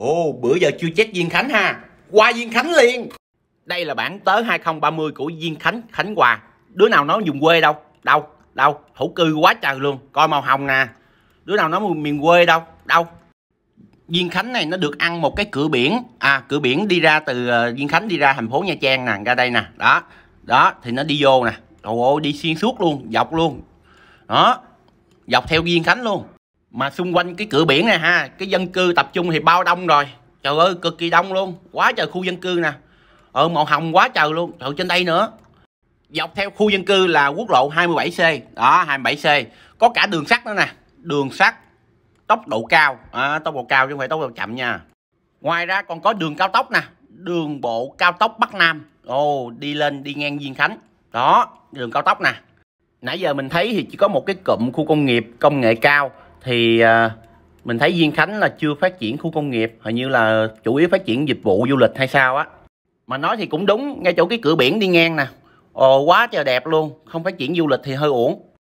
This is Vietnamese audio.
Ồ, bữa giờ chưa chết Diên Khánh ha. Qua Diên Khánh liền. Đây là bản tớ 2030 của Diên Khánh, Khánh Hòa. Đứa nào nói vùng quê đâu? Đâu? Đâu? thủ cư quá trời luôn. Coi màu hồng nè. Đứa nào nói miền quê đâu? Đâu? Diên Khánh này nó được ăn một cái cửa biển. À, cửa biển đi ra từ ờ, Diên Khánh đi ra thành phố Nha Trang nè, ra đây nè. Đó. Đó, thì nó đi vô nè. Trời đi xuyên suốt luôn, dọc luôn. Đó. Dọc theo Diên Khánh luôn mà xung quanh cái cửa biển này ha cái dân cư tập trung thì bao đông rồi trời ơi cực kỳ đông luôn quá trời khu dân cư nè ở ờ, màu hồng quá trời luôn trời trên đây nữa dọc theo khu dân cư là quốc lộ 27C đó 27C có cả đường sắt nữa nè đường sắt tốc độ cao à, tốc độ cao chứ không phải tốc độ chậm nha ngoài ra còn có đường cao tốc nè đường bộ cao tốc Bắc Nam ồ đi lên đi ngang Diên Khánh đó đường cao tốc nè nãy giờ mình thấy thì chỉ có một cái cụm khu công nghiệp công nghệ cao thì à, mình thấy Diên Khánh là chưa phát triển khu công nghiệp hình như là chủ yếu phát triển dịch vụ du lịch hay sao á mà nói thì cũng đúng ngay chỗ cái cửa biển đi ngang nè ồ quá trời đẹp luôn không phát triển du lịch thì hơi uổng